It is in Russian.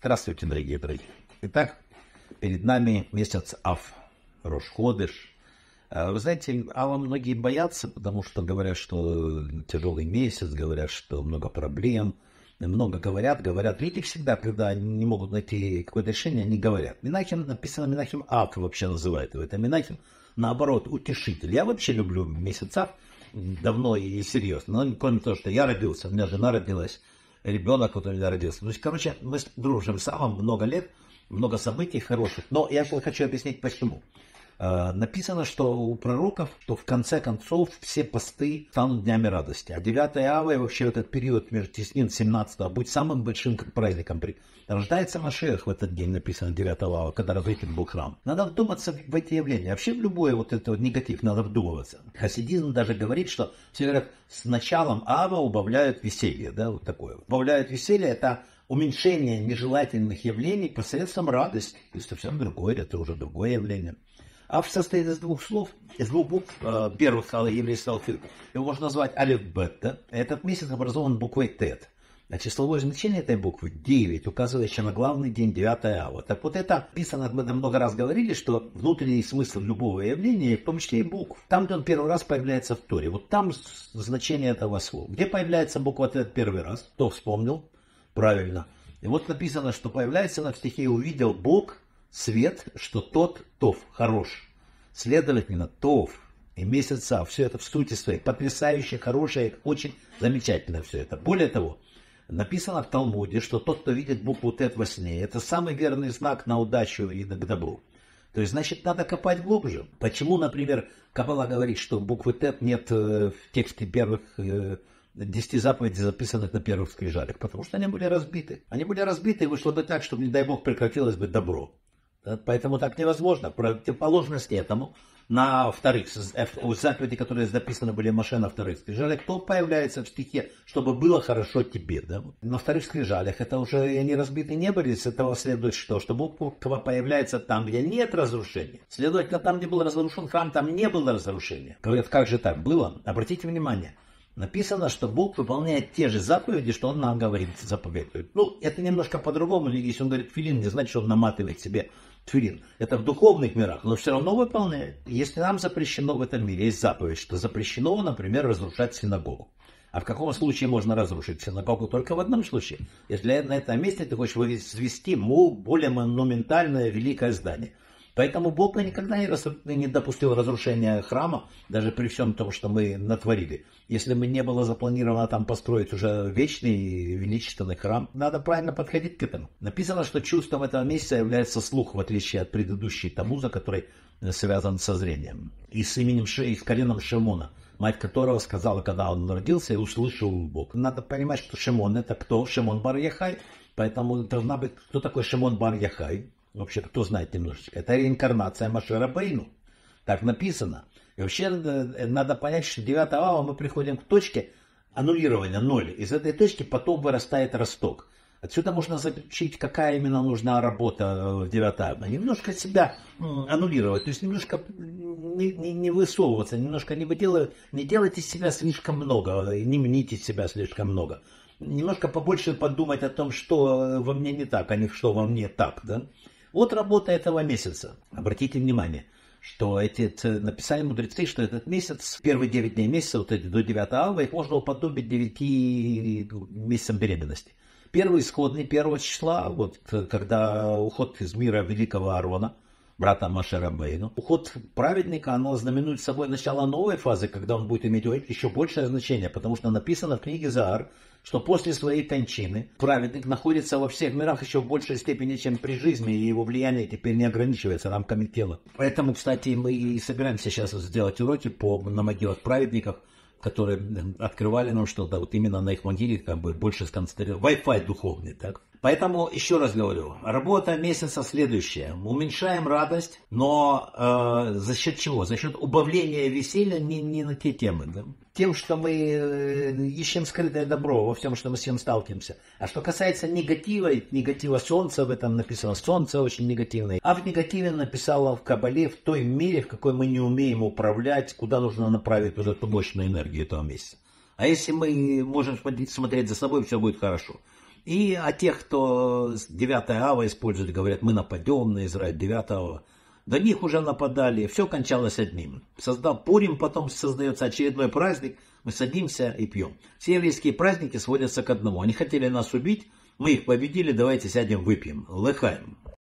Здравствуйте, дорогие друзья. Итак, перед нами месяц Аф, Рошходыш. А, вы знаете, Ава многие боятся, потому что говорят, что тяжелый месяц, говорят, что много проблем, много говорят, говорят. Видите, всегда, когда не могут найти какое-то решение, они говорят. Минахим написано, Минахим Аф вообще называют его. Это Минахим, наоборот, утешитель. Я вообще люблю месяц Аф давно и серьезно. Но кроме того, что я родился, у меня жена родилась, ребенок вот у меня родился. Ну, то есть, короче, мы дружим с Авом много лет, много событий хороших. Но я хочу объяснить, почему. Э, написано, что у пророков, то в конце концов все посты станут днями радости. А 9 ава и вообще этот период между теснин 17 будет самым большим праздником. Рождается Машех в этот день, написано 9 ава, когда разрушен был храм. Надо вдуматься в эти явления. Вообще в любой вот это вот негатив надо вдумываться. Хасидизм даже говорит, что все говорят, с началом ава убавляют веселье, да, вот такое. Убавляют веселье, это уменьшение нежелательных явлений посредством радости. То есть совсем другое, это уже другое явление. Аф состоит из двух слов, из двух букв. Э, первый стал еврейский салфирку. Его можно назвать алиф бета. Этот месяц образован буквой тет. А числовое значение этой буквы 9, указывающее на главный день 9 ава. Так вот это описано, мы много раз говорили, что внутренний смысл любого явления, в том числе и букв, там, где он первый раз появляется в Торе, вот там значение этого слова. Где появляется буква Т первый раз, кто вспомнил, правильно. И вот написано, что появляется она в стихе «Увидел Бог свет, что тот Тов хорош. Следовательно, Тов и месяца, все это в сути своей потрясающе хорошее, очень замечательно все это. Более того, написано в Талмуде, что тот, кто видит букву Тет во сне, это самый верный знак на удачу и к добру. То есть, значит, надо копать глубже. Почему, например, Кабала говорит, что буквы Тет нет э, в тексте первых э, десяти заповедей, записанных на первых скрижалях? Потому что они были разбиты. Они были разбиты, и вышло бы так, чтобы, не дай бог, прекратилось бы добро. Э, поэтому так невозможно. Противоположность этому на вторых, в заповеди, которые записаны были Маше на вторых скрижалях, кто появляется в стихе, чтобы было хорошо тебе. Да? На вторых скрижалях это уже они разбиты не были, с этого следует что? Что Бог появляется там, где нет разрушения. Следовательно, там, где был разрушен храм, там не было разрушения. Говорят, как же так было? Обратите внимание – написано, что Бог выполняет те же заповеди, что Он нам говорит, заповедует. Ну, это немножко по-другому, если он говорит филин, не значит, что он наматывает себе тфилин. Это в духовных мирах, но все равно выполняет. Если нам запрещено в этом мире, есть заповедь, что запрещено, например, разрушать синагогу. А в каком случае можно разрушить синагогу? Только в одном случае. Если на этом месте ты хочешь возвести более монументальное великое здание – Поэтому Бог никогда не допустил разрушения храма, даже при всем том, что мы натворили. Если бы не было запланировано там построить уже вечный величественный храм, надо правильно подходить к этому. Написано, что чувством этого месяца является слух, в отличие от предыдущей тому, за который э, связан со зрением. И с именем Ше, и с коленом Шимона, мать которого сказала, когда он родился, и услышал Бог. Надо понимать, что Шимон это кто? Шимон Бар-Яхай. Поэтому должна быть, кто такой Шимон Бар-Яхай? вообще кто знает немножечко, это реинкарнация Машера Бейну. Так написано. И вообще э, э, надо понять, что 9 ава мы приходим к точке аннулирования ноль. Из этой точки потом вырастает росток. Отсюда можно заключить, какая именно нужна работа э, в 9 ава. Немножко себя аннулировать, то есть немножко не, не, не высовываться, немножко не, выделывать, не делать себя слишком много, не мните себя слишком много немножко побольше подумать о том, что во мне не так, а не что во мне так, да. Вот работа этого месяца. Обратите внимание, что эти написали мудрецы, что этот месяц, первые 9 дней месяца, вот эти до 9 ава, их можно уподобить 9 ну, месяцам беременности. Первый исходный, первого числа, вот э, когда уход из мира великого Арона – брата Машерабейну. Уход праведника, оно знаменует собой начало новой фазы, когда он будет иметь еще большее значение, потому что написано в книге Заар, что после своей кончины праведник находится во всех мирах еще в большей степени, чем при жизни, и его влияние теперь не ограничивается рамками тела. Поэтому, кстати, мы и собираемся сейчас сделать уроки по, на могилах праведников, которые э, открывали нам что-то, вот именно на их могиле как бы больше сконцентрировано. Wi-Fi духовный, так? Поэтому, еще раз говорю, работа месяца следующая. Уменьшаем радость, но э, за счет чего? За счет убавления веселья не, не на те темы. Да? Тем, что мы э, ищем скрытое добро во всем, что мы с ним сталкиваемся. А что касается негатива, негатива солнца, в этом написано солнце очень негативное. А в негативе написало в Кабале в той мере, в какой мы не умеем управлять, куда нужно направить вот эту мощную энергию этого месяца. А если мы можем смотреть за собой, все будет хорошо. И о тех, кто 9 ава использует, говорят, мы нападем на Израиль 9 ава. До них уже нападали, все кончалось одним. Создал Пурим, потом создается очередной праздник, мы садимся и пьем. Все еврейские праздники сводятся к одному. Они хотели нас убить, мы их победили, давайте сядем выпьем, лыхаем.